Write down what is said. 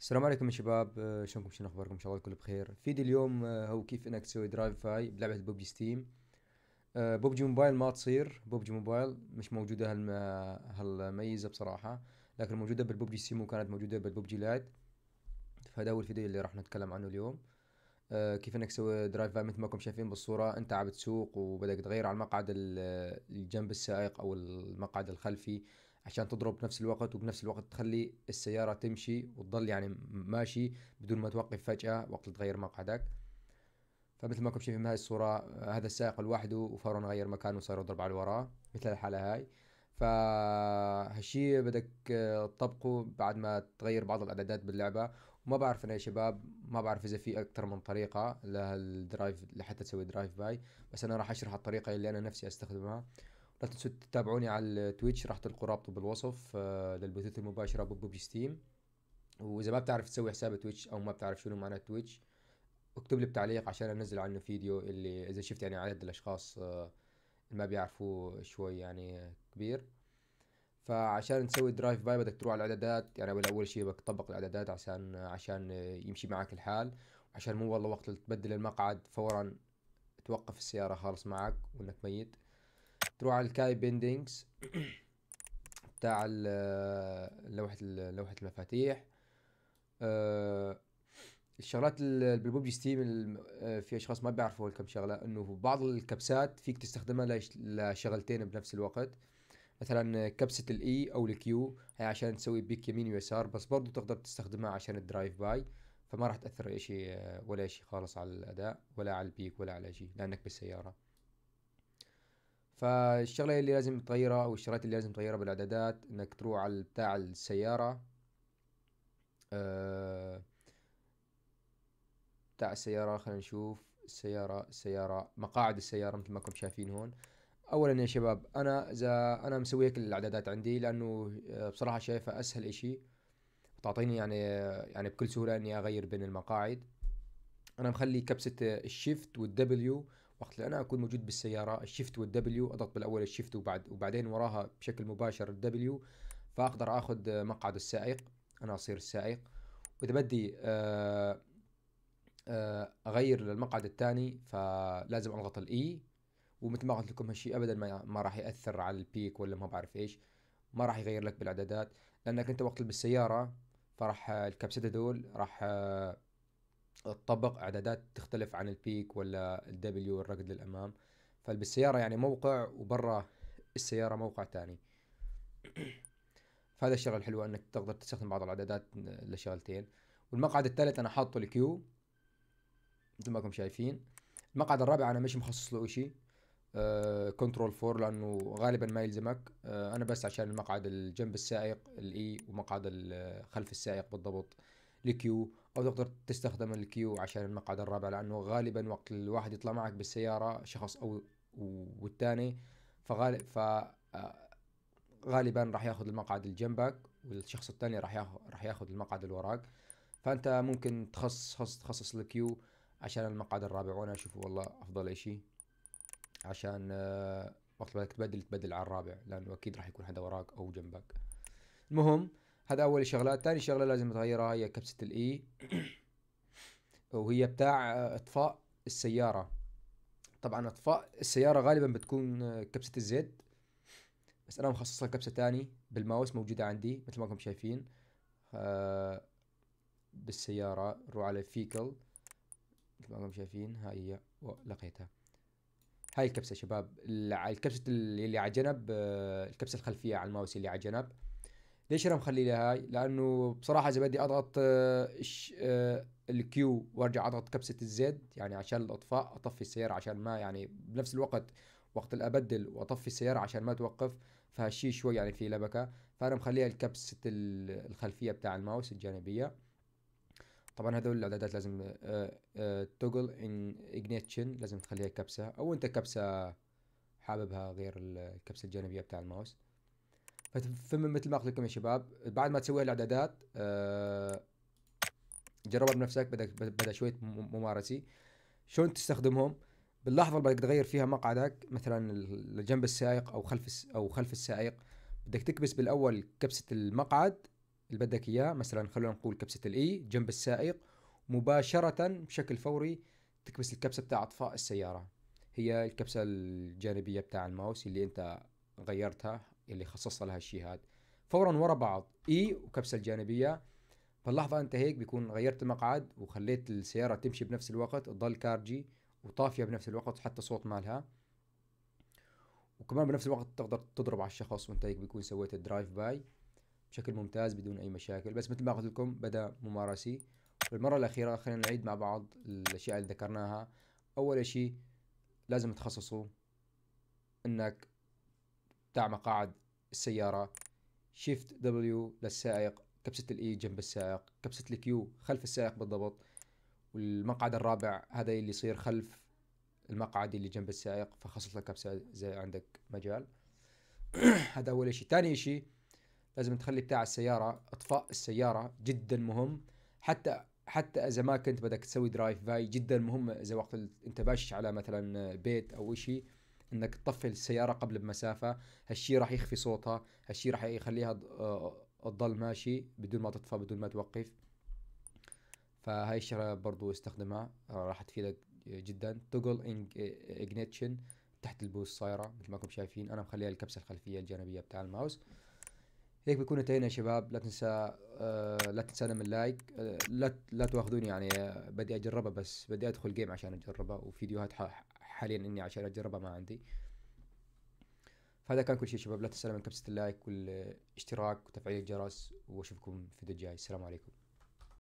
السلام عليكم يا شباب آه، شلونكم شنو اخباركم ان شاء الله الكل بخير فيديو اليوم آه، هو كيف انك تسوي درايف فاي بلعبه بوبجي ستيم بوبجي موبايل ما تصير بوبجي موبايل مش موجوده هالم... هالميزه بصراحه لكن موجوده بالبوبجي ستيم وكانت موجوده بالبوبجي لايت فهذا هو الفيديو اللي راح نتكلم عنه اليوم آه، كيف انك تسوي درايف فاي مثل ما كنتم شايفين بالصوره انت عم تسوق وبدك تغير على المقعد الجنب السائق او المقعد الخلفي عشان تضرب بنفس الوقت وبنفس الوقت تخلي السيارة تمشي وتضل يعني ماشي بدون ما توقف فجأة وقت تغير مقعدك فمثل ما كنتم شايفين هاي الصورة هذا السائق لوحده وفورا غير مكانه وصار يضرب على وراه مثل الحالة هاي فهالشي بدك آه، تطبقه بعد ما تغير بعض الاعدادات باللعبه وما بعرف انا يا شباب ما بعرف اذا في اكثر من طريقه لهالدرايف لحتى تسوي درايف باي بس انا راح اشرح الطريقه اللي انا نفسي استخدمها لا تنسوا تتابعوني على التويتش راح تلقوا رابطه بالوصف آه، للبثوث المباشره ببوبجي ستيم واذا ما بتعرف تسوي حساب تويتش او ما بتعرف شنو معنى تويتش اكتب لي بتعليق عشان انزل عنه فيديو اللي اذا شفت يعني عدد الاشخاص آه، ما بيعرفوه شوي يعني كبير فعشان تسوي درايف باي بدك تروح على الاعدادات يعني اول شيء بدك تطبق الاعدادات عشان عشان يمشي معك الحال عشان مو والله وقت تبدل المقعد فورا توقف السياره خالص معك وانك ميت تروح على الكاي بيندينجز بتاع آه، لوحة لوحة المفاتيح أه الشغلات بالبوبجي ستيم آه، في اشخاص ما بيعرفوا كم شغله انه في بعض الكبسات فيك تستخدمها لشغلتين بنفس الوقت مثلا كبسه الاي e او الكيو هي عشان تسوي بيك يمين ويسار بس برضو تقدر تستخدمها عشان الدرايف باي فما راح تاثر اي شيء آه، ولا شيء خالص على الاداء ولا على البيك ولا على شيء لانك بالسياره فالشغله اللي لازم تغيرها او الشغلات اللي لازم تغيرها بالاعدادات انك تروح على بتاع السياره أه بتاع السياره خلينا نشوف السياره السياره مقاعد السياره مثل ما كنتم شايفين هون اولا يا شباب انا اذا انا مسوي هيك الاعدادات عندي لانه آه، بصراحه شايفها اسهل اشي تعطيني يعني آه، يعني بكل سهوله اني اغير بين المقاعد انا مخلي كبسه الشيفت والدبليو وقت اللي انا اكون موجود بالسياره الشيفت والدبليو اضغط بالاول الشيفت وبعد وبعدين وراها بشكل مباشر الدبليو فاقدر اخذ مقعد السائق انا اصير السائق واذا بدي آه، آه، اغير للمقعد الثاني فلازم اضغط الاي e. ومثل ما قلت لكم هالشيء ابدا ما, ما راح ياثر على البيك ولا ما بعرف ايش ما راح يغير لك بالاعدادات لانك انت وقت بالسياره فراح الكبسات هذول راح آه، تطبق اعدادات تختلف عن البيك ولا الدبليو والركض للامام فبالسياره يعني موقع وبرا السياره موقع ثاني فهذا الشغله الحلوه انك تقدر تستخدم بعض الاعدادات لشغلتين والمقعد الثالث انا حاطه الكيو مثل ما كم شايفين المقعد الرابع انا مش مخصص له شيء كنترول فور لانه غالبا ما يلزمك آه، انا بس عشان المقعد الجنب السائق الاي e، ومقعد خلف السائق بالضبط الكيو او تقدر تستخدم الكيو عشان المقعد الرابع لانه غالبا وقت الواحد يطلع معك بالسياره شخص او والثاني فغالب ف غالبا راح ياخذ المقعد اللي جنبك والشخص الثاني راح ياخذ راح ياخذ المقعد اللي وراك فانت ممكن تخصص تخصص الكيو عشان المقعد الرابع وانا اشوف والله افضل اشي عشان آه، وقت بدك تبدل تبدل على الرابع لانه اكيد راح يكون حدا وراك او جنبك المهم هذا اول شغله ثاني شغله لازم تغيرها هي كبسه الاي e. وهي بتاع اطفاء السياره طبعا اطفاء السياره غالبا بتكون كبسه الزيت بس انا مخصص لها كبسه ثاني بالماوس موجوده عندي مثل ما انكم شايفين آه بالسياره نروح على فيكل مثل ما انكم شايفين هاي هي لقيتها هاي الكبسه شباب الكبسه اللي على جنب آه، الكبسه الخلفيه على الماوس اللي على جنب ليش انا مخلي لها هاي لانه بصراحه اذا بدي اضغط آه، آه، الكيو وارجع اضغط كبسه الزد يعني عشان الاطفاء اطفي السياره عشان ما يعني بنفس الوقت وقت الابدل ابدل واطفي السياره عشان ما توقف فهالشي شوي يعني في لبكه فانا مخليها الكبسه الخلفيه بتاع الماوس الجانبيه طبعا هذول الاعدادات لازم توجل ان اجنيتشن لازم تخليها كبسه او انت كبسه حاببها غير الكبسه الجانبيه بتاع الماوس فثم مثل ما قلت لكم يا شباب بعد ما تسوي الاعدادات آه، جربها بنفسك بدك بدا شويه ممارسه شلون تستخدمهم باللحظه اللي بدك تغير فيها مقعدك مثلا جنب السائق او خلف او خلف السائق بدك تكبس بالاول كبسه المقعد اللي بدك اياه مثلا خلونا نقول كبسه الاي e، جنب السائق مباشره بشكل فوري تكبس الكبسه بتاع اطفاء السياره هي الكبسه الجانبيه بتاع الماوس اللي انت غيرتها اللي خصصت لها هذا فورا ورا بعض اي وكبسه الجانبيه فاللحظه انت هيك بيكون غيرت المقعد وخليت السياره تمشي بنفس الوقت تضل كارجي وطافيه بنفس الوقت حتى صوت مالها وكمان بنفس الوقت تقدر تضرب على الشخص وانت هيك بيكون سويت الدرايف باي بشكل ممتاز بدون اي مشاكل بس مثل ما قلت لكم بدا ممارسي المرة الأخيرة خلينا نعيد مع بعض الأشياء اللي ذكرناها أول شيء لازم تخصصوا إنك مقاعد السيارة شيفت دبليو للسائق كبسة الاي جنب السائق كبسة الكيو خلف السائق بالضبط والمقعد الرابع هذا اللي يصير خلف المقعد اللي جنب السائق فخصص لك كبسة زي عندك مجال هذا أول شيء ثاني شيء لازم تخلي بتاع السيارة إطفاء السيارة جدا مهم حتى حتى إذا ما كنت بدك تسوي درايف باي جدا مهم إذا وقت أنت باش على مثلا بيت أو شيء انك تطفي السياره قبل بمسافه هالشيء راح يخفي صوتها هالشيء راح يخليها آه، تضل ماشي بدون ما تطفى بدون ما توقف فهاي الشغله برضو استخدمها آه، راح تفيدك آه، جدا توجل اجنيشن تحت البوس صايره مثل ما كنتم شايفين انا مخليها الكبسه الخلفيه الجانبيه بتاع الماوس هيك بكون انتهينا يا شباب لا تنسى آه لا تنسانا من لايك آه لا لا تاخذوني يعني بدي اجربها بس بدي ادخل جيم عشان اجربها وفيديوهات حاليا اني عشان اجربها ما عندي فهذا كان كل شيء شباب لا تنسوا من كبسه اللايك والاشتراك وتفعيل الجرس واشوفكم في الفيديو الجاي السلام عليكم